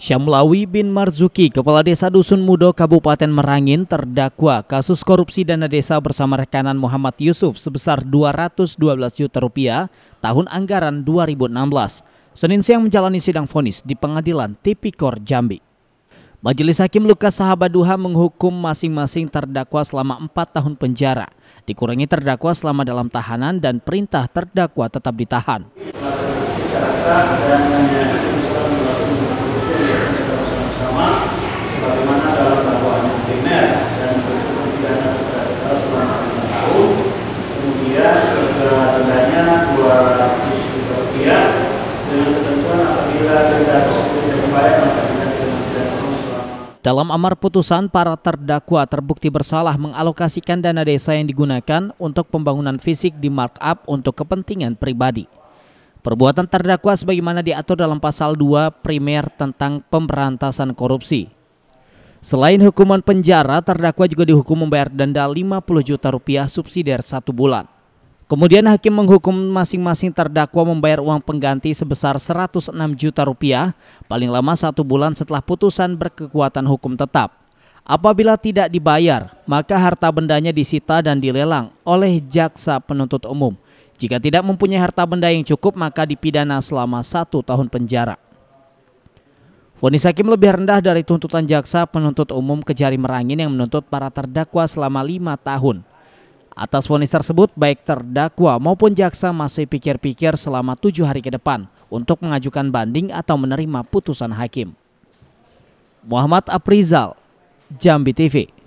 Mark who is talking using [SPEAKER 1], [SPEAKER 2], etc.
[SPEAKER 1] Syamlawi bin Marzuki, Kepala Desa Dusun Mudo, Kabupaten Merangin, terdakwa kasus korupsi dana desa bersama rekanan Muhammad Yusuf sebesar 212 juta rupiah tahun anggaran 2016. Senin siang menjalani sidang vonis di pengadilan Tipikor Jambi. Majelis Hakim Lukas Sahabaduha menghukum masing-masing terdakwa selama empat tahun penjara, dikurangi terdakwa selama dalam tahanan dan perintah terdakwa tetap ditahan. Dalam amar putusan, para terdakwa terbukti bersalah mengalokasikan dana desa yang digunakan untuk pembangunan fisik di markup untuk kepentingan pribadi. Perbuatan terdakwa sebagaimana diatur dalam pasal 2 primer tentang pemberantasan korupsi. Selain hukuman penjara, terdakwa juga dihukum membayar denda 50 juta rupiah subsidi dari satu bulan. Kemudian hakim menghukum masing-masing terdakwa membayar uang pengganti sebesar 106 juta rupiah paling lama satu bulan setelah putusan berkekuatan hukum tetap. Apabila tidak dibayar, maka harta bendanya disita dan dilelang oleh jaksa penuntut umum. Jika tidak mempunyai harta benda yang cukup, maka dipidana selama satu tahun penjara. Vonis hakim lebih rendah dari tuntutan jaksa penuntut umum Kejari Merangin yang menuntut para terdakwa selama lima tahun. Atas vonis tersebut, baik terdakwa maupun jaksa masih pikir-pikir selama tujuh hari ke depan untuk mengajukan banding atau menerima putusan hakim. Muhammad Aprizal, Jambi TV.